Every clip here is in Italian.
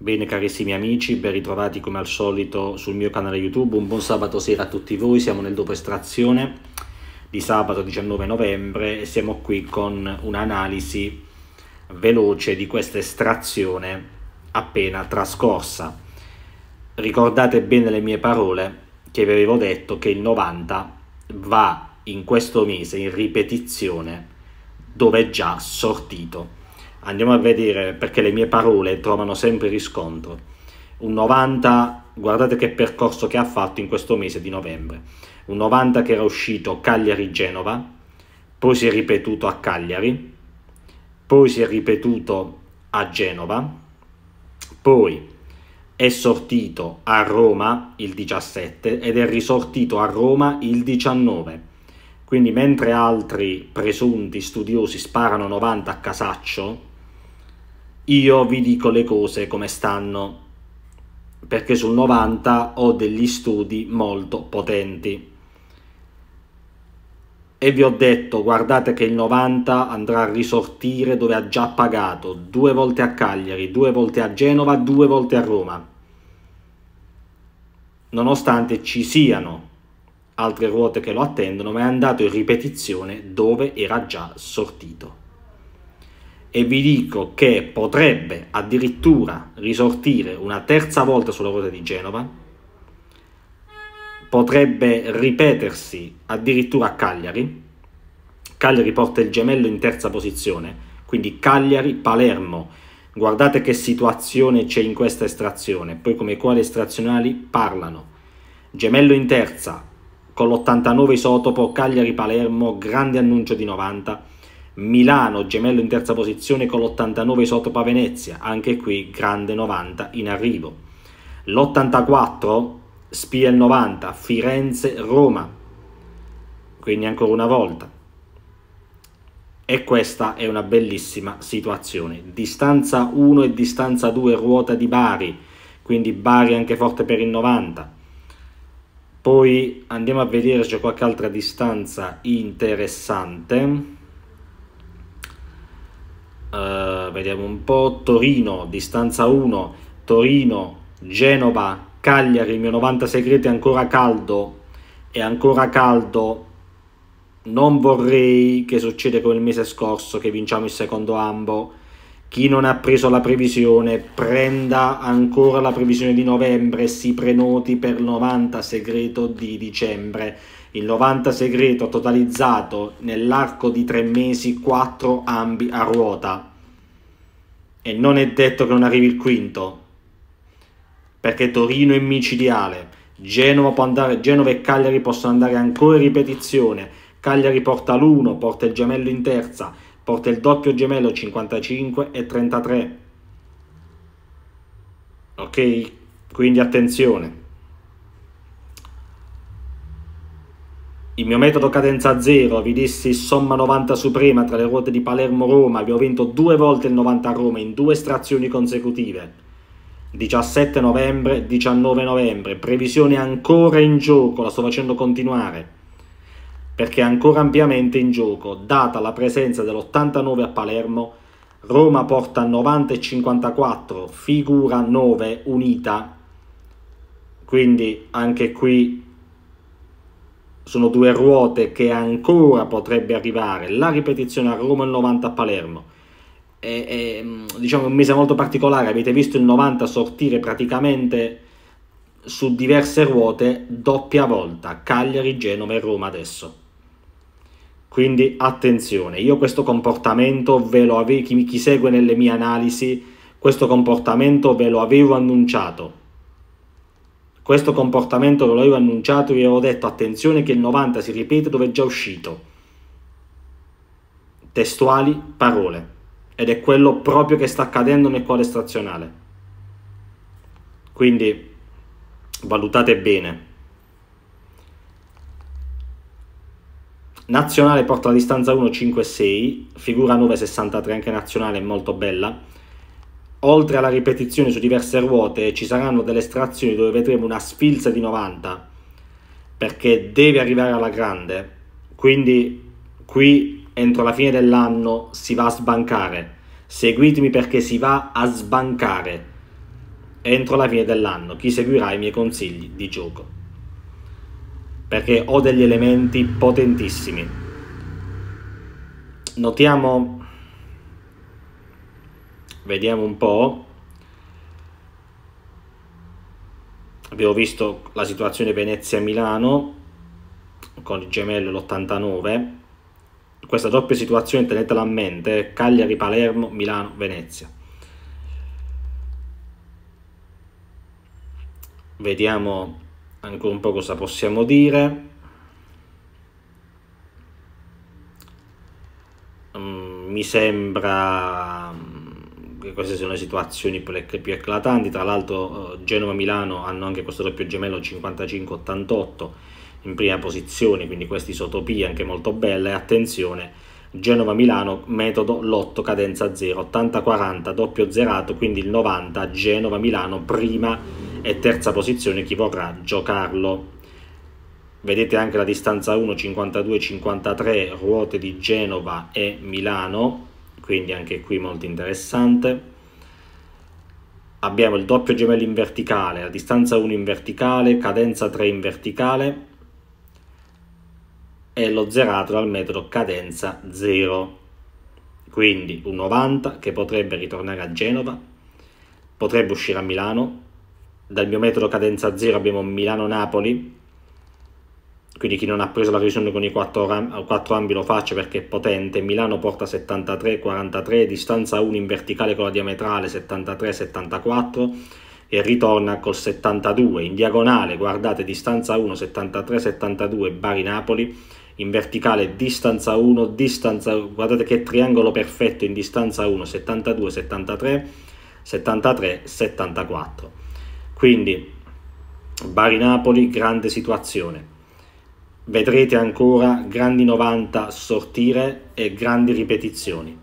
Bene carissimi amici, ben ritrovati come al solito sul mio canale YouTube, un buon sabato sera a tutti voi, siamo nel dopo estrazione di sabato 19 novembre e siamo qui con un'analisi veloce di questa estrazione appena trascorsa. Ricordate bene le mie parole che vi avevo detto che il 90 va in questo mese in ripetizione dove è già sortito andiamo a vedere perché le mie parole trovano sempre riscontro. Un 90, guardate che percorso che ha fatto in questo mese di novembre. Un 90 che era uscito Cagliari-Genova, poi si è ripetuto a Cagliari, poi si è ripetuto a Genova, poi è sortito a Roma il 17 ed è risortito a Roma il 19. Quindi mentre altri presunti studiosi sparano 90 a casaccio, io vi dico le cose come stanno, perché sul 90 ho degli studi molto potenti. E vi ho detto, guardate che il 90 andrà a risortire dove ha già pagato, due volte a Cagliari, due volte a Genova, due volte a Roma. Nonostante ci siano altre ruote che lo attendono, ma è andato in ripetizione dove era già sortito e vi dico che potrebbe addirittura risortire una terza volta sulla ruota di Genova, potrebbe ripetersi addirittura a Cagliari, Cagliari porta il gemello in terza posizione, quindi Cagliari, Palermo, guardate che situazione c'è in questa estrazione, poi come quali estrazionali parlano, gemello in terza con l'89 isotopo, Cagliari, Palermo, grande annuncio di 90, Milano, gemello in terza posizione con l'89 sotto Venezia, anche qui grande 90 in arrivo. L'84 Spia il 90, Firenze, Roma, quindi ancora una volta. E questa è una bellissima situazione. Distanza 1 e distanza 2 ruota di Bari, quindi Bari anche forte per il 90. Poi andiamo a vedere se c'è qualche altra distanza interessante. Eh, vediamo un po', Torino, distanza 1, Torino, Genova, Cagliari, il mio 90 segreto è ancora caldo, è ancora caldo, non vorrei che succeda come il mese scorso che vinciamo il secondo ambo, chi non ha preso la previsione prenda ancora la previsione di novembre e si prenoti per il 90 segreto di dicembre. Il 90 segreto ha totalizzato nell'arco di tre mesi quattro ambi a ruota e non è detto che non arrivi il quinto perché Torino è micidiale. Genova, può andare, Genova e Cagliari possono andare ancora in ripetizione. Cagliari porta l'1, porta il gemello in terza, porta il doppio gemello 55 e 33. Ok? Quindi attenzione. il mio metodo cadenza zero, vi dissi somma 90 suprema tra le ruote di Palermo-Roma, vi ho vinto due volte il 90 a Roma in due estrazioni consecutive. 17 novembre, 19 novembre, previsione ancora in gioco, la sto facendo continuare, perché è ancora ampiamente in gioco, data la presenza dell'89 a Palermo, Roma porta 90 e 54, figura 9 unita, quindi anche qui sono due ruote che ancora potrebbe arrivare, la ripetizione a Roma e il 90 a Palermo. È, è mm, diciamo, un mese molto particolare, avete visto il 90 sortire praticamente su diverse ruote doppia volta, Cagliari, Genova e Roma adesso. Quindi attenzione, io questo comportamento ve lo avevo, chi, chi segue nelle mie analisi, questo comportamento ve lo avevo annunciato questo comportamento ve l'avevo annunciato, vi avevo detto attenzione che il 90 si ripete dove è già uscito. Testuali parole. Ed è quello proprio che sta accadendo nel cuore stazionale. Quindi valutate bene. Nazionale porta la distanza 1,56, figura 9,63 anche nazionale, molto bella oltre alla ripetizione su diverse ruote ci saranno delle estrazioni dove vedremo una sfilza di 90 perché deve arrivare alla grande quindi qui entro la fine dell'anno si va a sbancare seguitemi perché si va a sbancare entro la fine dell'anno chi seguirà i miei consigli di gioco perché ho degli elementi potentissimi notiamo vediamo un po' abbiamo visto la situazione Venezia-Milano con il gemello l'89 questa doppia situazione tenetela a mente eh. Cagliari-Palermo, Milano-Venezia vediamo ancora un po' cosa possiamo dire mm, mi sembra queste sono le situazioni più eclatanti, tra l'altro eh, Genova-Milano hanno anche questo doppio gemello 55-88 in prima posizione, quindi questa isotopia anche molto bella e attenzione Genova-Milano metodo lotto cadenza 0 80-40 doppio zerato quindi il 90 Genova-Milano prima e terza posizione chi vorrà giocarlo vedete anche la distanza 1 52-53 ruote di Genova e Milano quindi anche qui molto interessante. Abbiamo il doppio gemello in verticale, la distanza 1 in verticale, cadenza 3 in verticale e lo zerato dal metodo cadenza 0. Quindi un 90 che potrebbe ritornare a Genova, potrebbe uscire a Milano. Dal mio metodo cadenza 0 abbiamo Milano-Napoli, quindi chi non ha preso la revisione con i 4, ram- 4 ambi lo faccia perché è potente, Milano porta 73-43, distanza 1 in verticale con la diametrale 73-74 e ritorna col 72, in diagonale guardate distanza 1 73-72 Bari-Napoli, in verticale distanza 1, distanza, guardate che triangolo perfetto in distanza 1 72-73, 73-74. Quindi Bari-Napoli, grande situazione vedrete ancora grandi 90 sortire e grandi ripetizioni.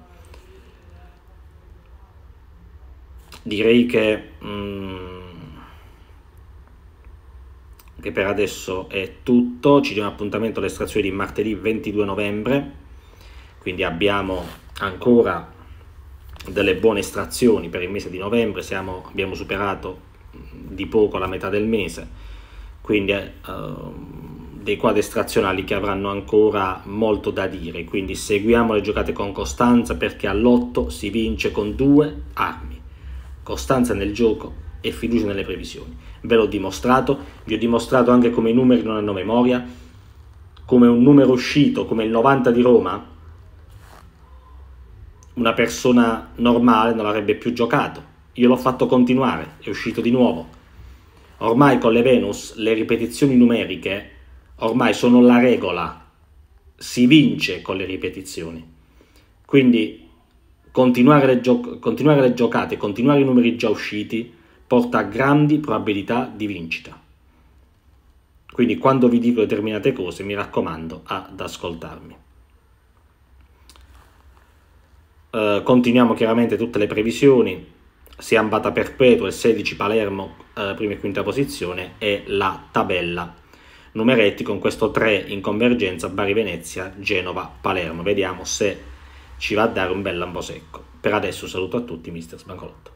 Direi che, mm, che per adesso è tutto, ci diamo appuntamento all'estrazione di martedì 22 novembre, quindi abbiamo ancora delle buone estrazioni per il mese di novembre, Siamo, abbiamo superato mm, di poco la metà del mese, quindi... Uh, dei quadri strazionali che avranno ancora molto da dire, quindi seguiamo le giocate con costanza perché all'otto si vince con due armi, costanza nel gioco e fiducia nelle previsioni. Ve l'ho dimostrato, vi ho dimostrato anche come i numeri non hanno memoria, come un numero uscito, come il 90 di Roma, una persona normale non l'avrebbe più giocato. Io l'ho fatto continuare, è uscito di nuovo. Ormai con le Venus le ripetizioni numeriche ormai sono la regola, si vince con le ripetizioni. Quindi continuare le, gio- continuare le giocate, continuare i numeri già usciti porta a grandi probabilità di vincita. Quindi quando vi dico determinate cose mi raccomando ad ascoltarmi. Eh, continuiamo chiaramente tutte le previsioni, sia ambata perpetua, il 16 Palermo eh, prima e quinta posizione e la tabella numeretti con questo 3 in convergenza Bari-Venezia, Genova-Palermo. Vediamo se ci va a dare un bel lambo secco. Per adesso saluto a tutti, mister Sbancolotto.